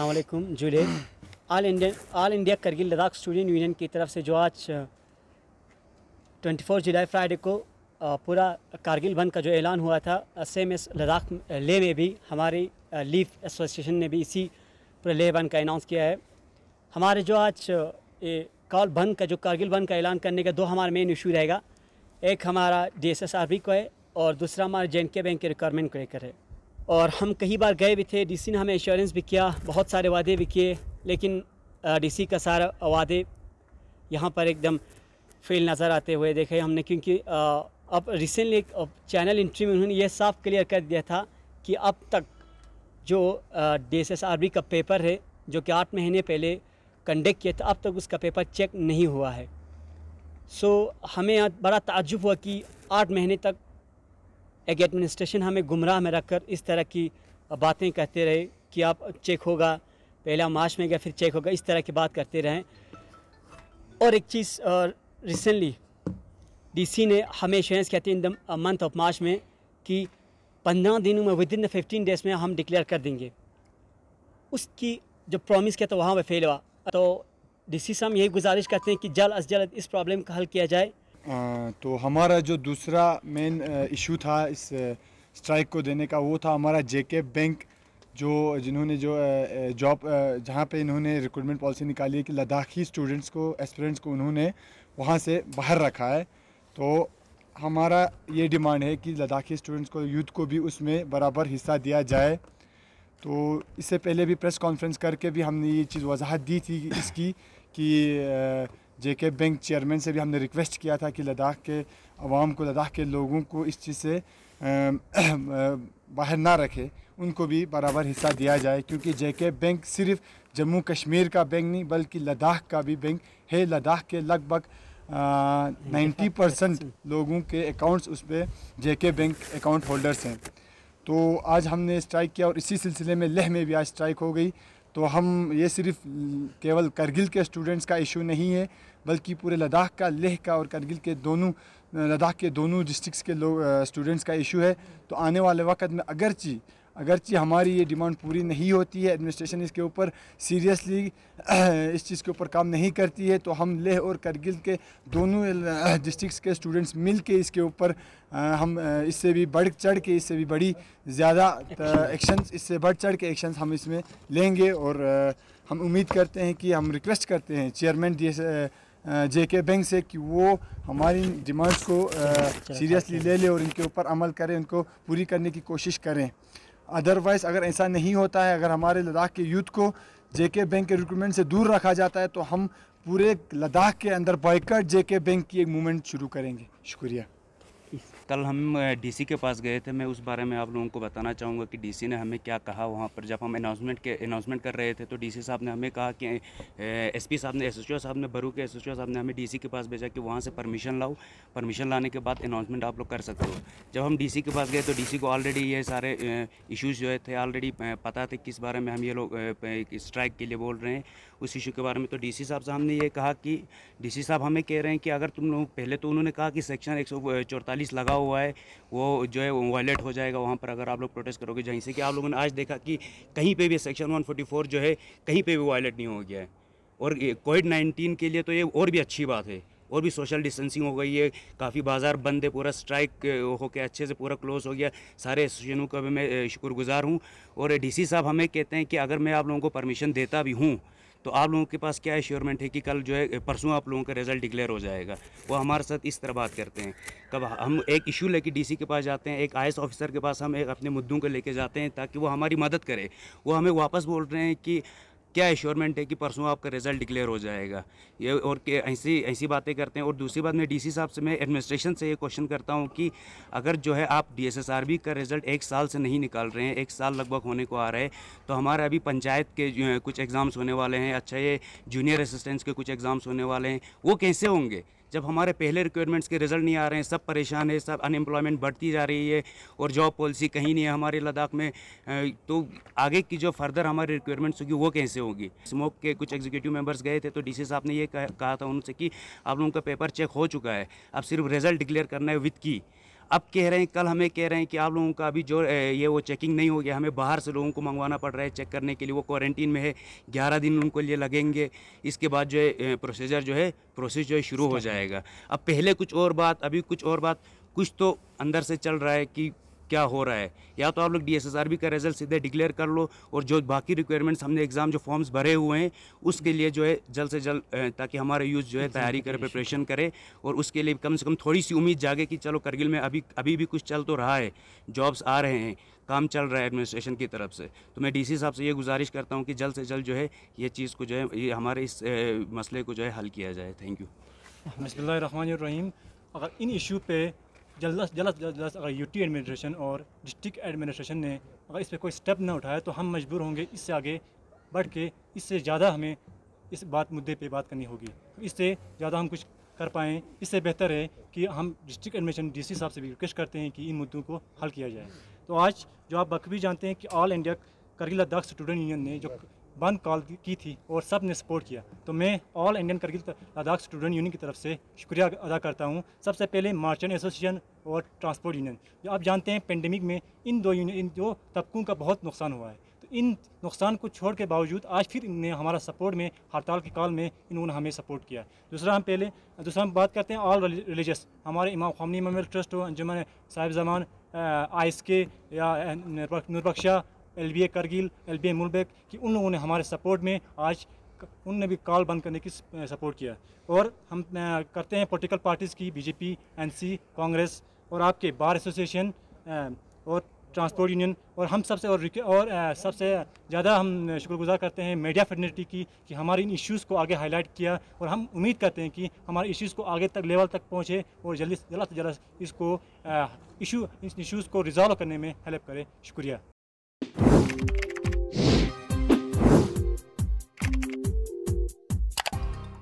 असलकुम जुले all India all India Kargil Ladakh student union की तरफ से जो आज 24 जुलाई फ्राइडे को पूरा कारगिल बंद का जो ऐलान हुआ था सेम एस लद्दाख ले में भी हमारी लीफ एसोसिएशन ने भी इसी पूरे ले बंद का अनाउंस किया है हमारे जो आज कॉल बंद का जो कारगिल बंद का ऐलान करने का दो हमारा मेन इशू रहेगा एक हमारा D S S R B को है और दूसरा हमारे जे एंड के बैंक के रिक्वायरमेंट को लेकर है और हम कई बार गए भी थे डीसी ने हमें एश्योरेंस भी किया बहुत सारे वादे भी किए लेकिन डीसी का सारा वादे यहाँ पर एकदम फेल नज़र आते हुए देखे हमने क्योंकि अब रिसेंटली एक चैनल इंट्री में उन्होंने ये साफ क्लियर कर दिया था कि अब तक जो D S S R B का पेपर है जो कि आठ महीने पहले कंडक्ट किया था अब तक उसका पेपर चेक नहीं हुआ है सो so, हमें बड़ा ताजुब हुआ कि आठ महीने तक एक एडमिनिस्ट्रेशन हमें गुमराह में रखकर इस तरह की बातें कहते रहे कि आप चेक होगा पहला मार्च में गया फिर चेक होगा इस तरह की बात करते रहें और एक चीज़ रिसेंटली डीसी ने हमें एश्योरेंस कहते हैं in the month of March में कि पंद्रह दिनों में within the fifteen days में हम डिक्लेयर कर देंगे उसकी जो प्रॉमिस किया था वहाँ पर फेल हुआ तो डीसी से हम यही गुजारिश करते हैं कि जल्द अज जल्द इस प्रॉब्लम का हल किया जाए तो हमारा जो दूसरा मेन इशू था इस स्ट्राइक को देने का वो था हमारा जेके बैंक जो जिन्होंने जो जॉब जहाँ पे इन्होंने रिक्रूटमेंट पॉलिसी निकाली है कि लद्दाखी स्टूडेंट्स को एस्पिरेंट्स को उन्होंने वहाँ से बाहर रखा है तो हमारा ये डिमांड है कि लद्दाखी स्टूडेंट्स को यूथ को भी उसमें बराबर हिस्सा दिया जाए तो इससे पहले भी प्रेस कॉन्फ्रेंस करके भी हमने ये चीज़ वजाहत दी थी इसकी कि जे के बैंक चेयरमैन से भी हमने रिक्वेस्ट किया था कि लद्दाख के आवाम को लद्दाख के लोगों को इस चीज़ से बाहर ना रखे उनको भी बराबर हिस्सा दिया जाए क्योंकि जे के बैंक सिर्फ जम्मू कश्मीर का बैंक नहीं बल्कि लद्दाख का भी बैंक है लद्दाख के लगभग नाइन्टी परसेंट लोगों के अकाउंट्स उस पर जे के बैंक अकाउंट होल्डर्स हैं तो आज हमने स्ट्राइक किया और इसी सिलसिले में लेह में भी आज स्ट्राइक हो गई तो हम ये सिर्फ केवल करगिल के स्टूडेंट्स का इशू नहीं है बल्कि पूरे लद्दाख का लेह का और करगिल के दोनों लद्दाख के दोनों डिस्ट्रिक्स के लोग स्टूडेंट्स का इशू है तो आने वाले वक्त में अगरची अगरची हमारी ये डिमांड पूरी नहीं होती है एडमिनिस्ट्रेशन इसके ऊपर सीरियसली इस चीज़ के ऊपर काम नहीं करती है तो हम लेह और करगिल के दोनों डिस्ट्रिक्स के स्टूडेंट्स मिल के इसके ऊपर हम इससे भी बढ़ चढ़ के इससे भी बड़ी ज़्यादा एक्शंस इससे बढ़ चढ़ के एक्शंस हम इसमें लेंगे और हम उम्मीद करते हैं कि हम रिक्वेस्ट करते हैं चेयरमैन डी जे के बैंक से कि वो हमारी डिमांड्स को सीरियसली अच्छा, अच्छा, अच्छा। ले लें और इनके ऊपर अमल करें उनको पूरी करने की कोशिश करें अदरवाइज़ अगर ऐसा नहीं होता है अगर हमारे लद्दाख के यूथ को जे के बैंक के रिक्रूटमेंट से दूर रखा जाता है तो हम पूरे लद्दाख के अंदर बॉयकट जे के बैंक की एक मूवमेंट शुरू करेंगे शुक्रिया कल हम डीसी के पास गए थे मैं उस बारे में आप लोगों को बताना चाहूँगा कि डीसी ने हमें क्या कहा वहाँ पर जब हम अनाउंसमेंट के अनाउंसमेंट कर रहे थे तो डीसी साहब ने हमें कहा कि एसपी साहब ने एसोसियो साहब ने बरू के एसोसियो साहब ने हमें डीसी के पास भेजा कि वहाँ से परमिशन लाओ परमिशन लाने के बाद अनाउंसमेंट आप लोग कर सकते हो जब हम डी के पास गए तो डी को ऑलरेडी ये सारे इशूज़ जो थे ऑलरेडी पता थे किस बारे में हम ये लोग स्ट्राइक के लिए बोल रहे हैं उस इशू के बारे में तो डीसी साहब साहब ने ये कहा कि डीसी साहब हमें कह रहे हैं कि अगर तुम लोग पहले तो उन्होंने कहा कि सेक्शन एक लगाओ हुआ है वो जो है वायलेट हो जाएगा वहाँ पर अगर आप लोग प्रोटेस्ट करोगे जहीं से कि आप लोगों ने आज देखा कि कहीं पर भी सेक्शन 144 जो है कहीं पर भी वायलेट नहीं हो गया है और कोविड नाइन्टीन के लिए तो ये और भी अच्छी बात है और भी सोशल डिस्टेंसिंग हो गई है काफ़ी बाज़ार बंद है पूरा स्ट्राइक हो के अच्छे से पूरा क्लोज हो गया सारे एसोसिएशनों का भी मैं शुक्रगुजार हूँ और डीसी साहब हमें कहते हैं कि अगर मैं आप लोगों को परमिशन देता भी हूँ तो आप लोगों के पास क्या एश्योरमेंट है कि कल जो है परसों आप लोगों का रिजल्ट डिक्लेयर हो जाएगा वो हमारे साथ इस तरह बात करते हैं कब हम एक इशू लेके डीसी के पास जाते हैं एक आई ऑफिसर के पास हम एक अपने मुद्दों को लेके जाते हैं ताकि वो हमारी मदद करे वो हमें वापस बोल रहे हैं कि क्या एश्योरमेंट है कि परसों आपका रिजल्ट डिक्लेयर हो जाएगा ये और के ऐसी ऐसी बातें करते हैं और दूसरी बात मैं डीसी साहब से मैं एडमिनिस्ट्रेशन से ये क्वेश्चन करता हूँ कि अगर जो है आप डीएसएसआरबी का रिजल्ट एक साल से नहीं निकाल रहे हैं एक साल लगभग होने को आ रहा है तो हमारे अभी पंचायत के कुछ एग्ज़ाम्स होने वाले हैं अच्छा ये जूनियर असिस्टेंट्स के कुछ एग्ज़ाम्स होने वाले हैं वो कैसे होंगे जब हमारे पहले रिक्वायरमेंट्स के रिजल्ट नहीं आ रहे हैं सब परेशान है सब अनएम्प्लॉयमेंट बढ़ती जा रही है और जॉब पॉलिसी कहीं नहीं है हमारे लद्दाख में तो आगे की जो फर्दर हमारी रिक्वायरमेंट्स होगी वो कैसे होगी स्मोक के कुछ एग्जीक्यूटिव मेंबर्स गए थे तो डी साहब ने ये कहा था उनसे कि आप लोगों का पेपर चेक हो चुका है अब सिर्फ रिजल्ट डिक्लेयर करना है विथ की अब कह रहे हैं कल हमें कह रहे हैं कि आप लोगों का अभी जो ये वो चेकिंग नहीं हो गया हमें बाहर से लोगों को मंगवाना पड़ रहा है चेक करने के लिए वो क्वारंटीन में है ग्यारह दिन उनको लिए लगेंगे इसके बाद जो है प्रोसीजर जो है प्रोसेस जो है शुरू हो जाएगा अब पहले कुछ और बात अभी कुछ और बात कुछ तो अंदर से चल रहा है कि क्या हो रहा है या तो आप लोग डी का रिजल्ट सीधे डिक्लेयर कर लो और जो बाकी रिक्वायरमेंट्स हमने एग्ज़ाम जो फॉर्म्स भरे हुए हैं उसके लिए जो है जल्द से जल्द ताकि हमारे यूथ जो है तैयारी करे प्रिपरेशन करे और उसके लिए कम से कम थोड़ी सी उम्मीद जागे कि चलो करगिल में अभी अभी भी कुछ चल तो रहा है जॉब्स आ रहे हैं काम चल रहा है एडमिनिस्ट्रेशन की तरफ से तो मैं डीसी साहब से ये गुजारिश करता हूँ कि जल्द से जल्द जो है ये चीज़ को जो है ये हमारे इस मसले को जो है हल किया जाए थैंक यू बसमीम अगर इन इशू पे जल्द जल्द जल्द जल्द अगर टी एडमिनिस्ट्रेशन और डिस्ट्रिक्ट एडमिनिस्ट्रेशन ने अगर इस पर कोई स्टेप ना उठाया तो हम मजबूर होंगे इससे आगे बढ़ के इससे ज़्यादा हमें इस बात मुद्दे पे बात करनी होगी इससे ज़्यादा हम कुछ कर पाएँ इससे बेहतर है कि हम डिस्ट्रिक्ट डी डीसी साहब से भी रिक्वेस्ट करते हैं कि इन मुद्दों को हल किया जाए तो आज जो आप बखबी जानते हैं कि all India Kargil Ladakh student union ने जो बंद कॉल की थी और सब ने सपोर्ट किया तो मैं all Indian Kargil Ladakh student union की तरफ से शुक्रिया अदा करता हूँ सबसे पहले मार्चेंट एसोसिएशन और ट्रांसपोर्ट यूनियन जो आप जानते हैं पेंडेमिक में इन दो यूनियन इन दो तबकों का बहुत नुकसान हुआ है तो इन नुकसान को छोड़ के बावजूद आज फिर इनने हमारा सपोर्ट में हड़ताल के काल में इन्होंने हमें सपोर्ट किया दूसरा हम पहले दूसरा हम बात करते हैं ऑल रिलीजस हमारे इमाम खामनी मेमोरियल ट्रस्ट हो अंजुमन साहिब जमान आइस के या नूरबख्शा L B A Kargil L B A Mulbekh कि उन लोगों ने हमारे सपोर्ट में आज उनने भी कॉल बंद करने की सपोर्ट किया और हम करते हैं पोलिटिकल पार्टीज़ की बीजेपी एनसी कांग्रेस और आपके बार एसोसिएशन और ट्रांसपोर्ट यूनियन और हम सबसे और और सबसे ज़्यादा हम शुक्रगुजार करते हैं मीडिया फेडरिटी की कि हमारे इन इश्यूज़ को आगे हाईलाइट किया और हम उम्मीद करते हैं कि हमारे इश्यूज़ को आगे तक लेवल तक पहुँचे और जल्दी जल्द से जल्द इसको इशू इस इश्यूज़ को रिजॉल्व करने में हेल्प करें शुक्रिया